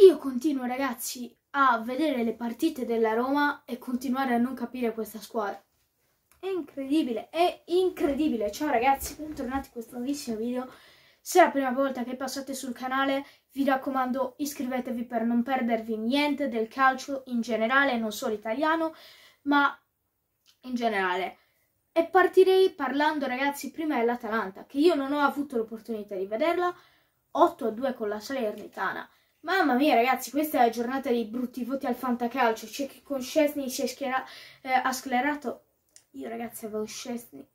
Io continuo ragazzi a vedere le partite della Roma e continuare a non capire questa squadra. È incredibile, è incredibile. Ciao ragazzi, bentornati in questo nuovissimo video. Se è la prima volta che passate sul canale, vi raccomando iscrivetevi per non perdervi niente del calcio in generale, non solo italiano, ma in generale. E partirei parlando ragazzi prima dell'Atalanta, che io non ho avuto l'opportunità di vederla, 8-2 con la Salernitana. Mamma mia ragazzi, questa è la giornata dei brutti voti al fantacalcio. C'è chi con Scesni si è schiera, eh, ha sclerato. Io ragazzi avevo Scesni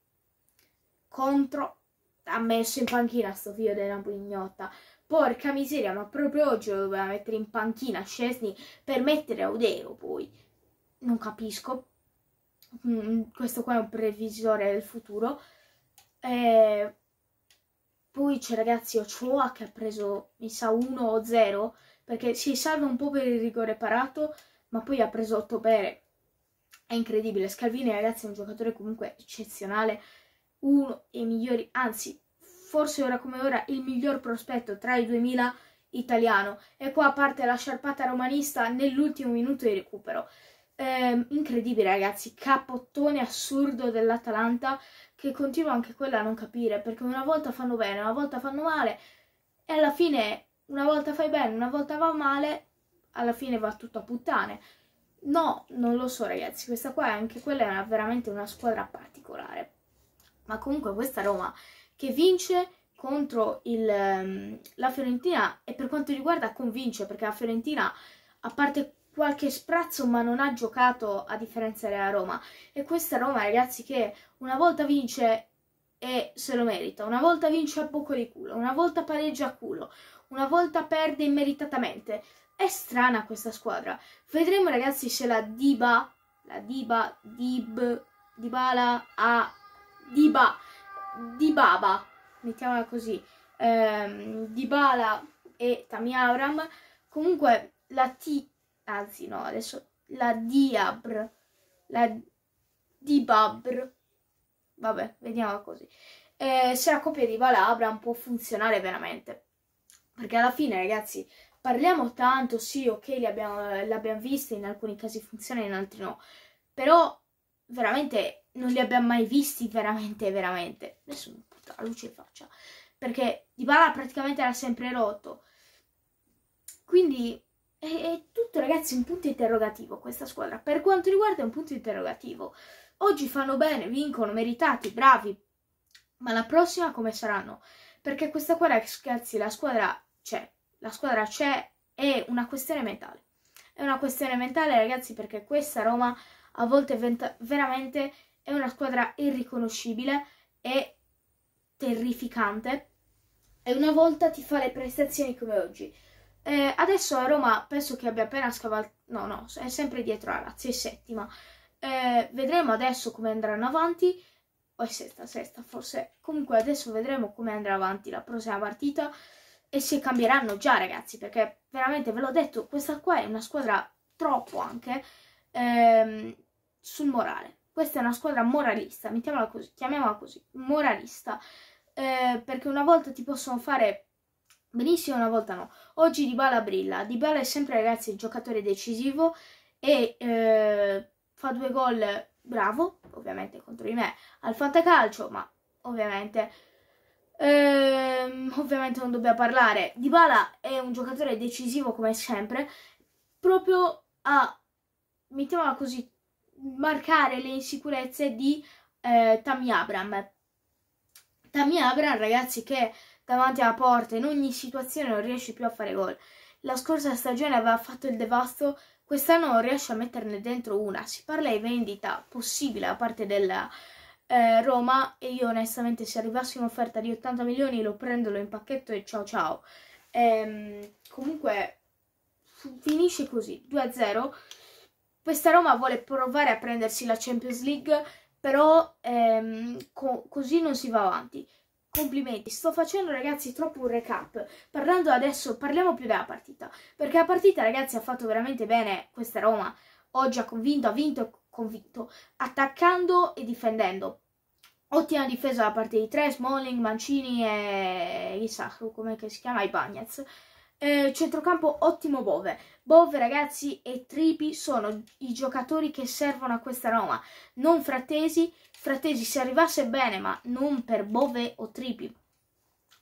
contro... Ha messo in panchina sto figlio della pugnotta. Porca miseria, ma proprio oggi lo doveva mettere in panchina Scesni per mettere Audero poi. Non capisco. Mm, questo qua è un previsore del futuro. Eh, poi c'è ragazzi Ochoa che ha preso mi sa 1 o 0 perché si salva un po' per il rigore parato ma poi ha preso 8 pere. È incredibile, Scalvini ragazzi è un giocatore comunque eccezionale, uno dei migliori, anzi forse ora come ora il miglior prospetto tra i 2000 italiano e qua parte la sciarpata romanista nell'ultimo minuto di recupero. Eh, incredibile ragazzi, capottone assurdo dell'Atalanta che continuo anche quella a non capire perché una volta fanno bene, una volta fanno male e alla fine una volta fai bene, una volta va male, alla fine va tutto a puttane. No, non lo so ragazzi, questa qua è anche quella è una, veramente una squadra particolare. Ma comunque questa Roma che vince contro il, ehm, la Fiorentina e per quanto riguarda convince perché la Fiorentina a parte qualche sprazzo ma non ha giocato a differenza della Roma e questa Roma ragazzi che una volta vince e se lo merita, una volta vince a poco di culo, una volta pareggia a culo, una volta perde immeritatamente. È strana questa squadra. Vedremo ragazzi se la Diba, la Diba, Dib, Dibala a Diba, Dibaba, mettiamola così, ehm, Dibala e Tami Avram, comunque la T anzi no, adesso la Diabr, la Dibabr, vabbè, vediamo così. Eh, se la coppia di Valabram può funzionare veramente. Perché alla fine, ragazzi, parliamo tanto, sì, ok, le abbiamo, le abbiamo viste, in alcuni casi funziona, in altri no. Però, veramente, non li abbiamo mai visti, veramente, veramente. Adesso mi butta la luce in faccia. Perché di Dybala praticamente era sempre rotto. Quindi, è, è tutto ragazzi un punto interrogativo questa squadra. Per quanto riguarda è un punto interrogativo. Oggi fanno bene, vincono, meritati, bravi, ma la prossima come saranno? Perché questa squadra, scherzi, la squadra c'è, la squadra c'è, è una questione mentale. È una questione mentale, ragazzi, perché questa Roma a volte veramente è una squadra irriconoscibile e terrificante. E una volta ti fa le prestazioni come oggi. Eh, adesso a Roma penso che abbia appena scavalcato, no no, è sempre dietro la Lazio, è settima. Eh, vedremo adesso come andranno avanti, o è sesta, sesta forse. Comunque adesso vedremo come andrà avanti la prossima partita e se cambieranno già ragazzi, perché veramente ve l'ho detto, questa qua è una squadra troppo anche ehm, sul morale. Questa è una squadra moralista, mettiamola così, chiamiamola così, moralista. Eh, perché una volta ti possono fare Benissimo una volta no. Oggi Dybala brilla. Dybala è sempre ragazzi il giocatore decisivo e eh, fa due gol bravo, ovviamente contro di me al fantacalcio, ma ovviamente ehm, ovviamente non dobbiamo parlare. Dybala è un giocatore decisivo come sempre, proprio a mettiamola così marcare le insicurezze di eh, Tammy Abram. Tammy Abram, ragazzi, che davanti alla porta, in ogni situazione non riesce più a fare gol. La scorsa stagione aveva fatto il devasto, quest'anno non riesce a metterne dentro una. Si parla di vendita possibile da parte della eh, Roma e io onestamente se arrivasse un'offerta di 80 milioni lo prendo, lo impacchetto e ciao ciao. Ehm, comunque finisce così, 2-0. Questa Roma vuole provare a prendersi la Champions League, però ehm, co- così non si va avanti. Complimenti, sto facendo ragazzi troppo un recap. Parlando adesso, parliamo più della partita. Perché la partita ragazzi ha fatto veramente bene questa Roma. Oggi ha convinto, ha vinto e convinto. Attaccando e difendendo. Ottima difesa da parte di tre, Smalling, Mancini e chissà come si chiama, i Bagnets. Eh, centrocampo ottimo Bove. Bove, ragazzi, e Tripi sono i giocatori che servono a questa Roma. Non Frattesi. Frattesi se arrivasse bene, ma non per Bove o Tripi.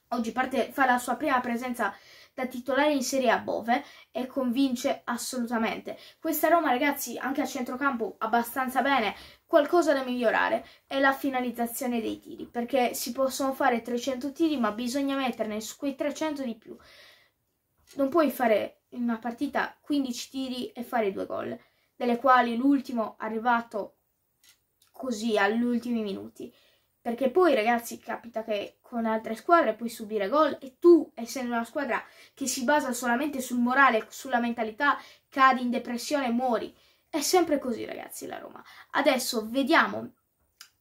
Oggi parte, fa la sua prima presenza da titolare in Serie A Bove e convince assolutamente. Questa Roma, ragazzi, anche a centrocampo abbastanza bene, qualcosa da migliorare è la finalizzazione dei tiri, perché si possono fare 300 tiri, ma bisogna metterne su quei 300 di più non puoi fare in una partita 15 tiri e fare due gol, delle quali l'ultimo è arrivato così agli ultimi minuti. Perché poi, ragazzi, capita che con altre squadre puoi subire gol e tu, essendo una squadra che si basa solamente sul morale, sulla mentalità, cadi in depressione e muori. È sempre così, ragazzi, la Roma. Adesso vediamo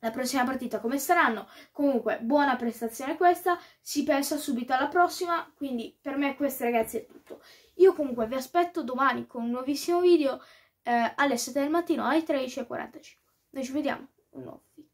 la prossima partita come saranno. Comunque, buona prestazione questa, si pensa subito alla prossima, quindi per me questo ragazzi è tutto. Io comunque vi aspetto domani con un nuovissimo video eh, alle 7 del mattino alle 13.45. Noi ci vediamo, un nuovo video.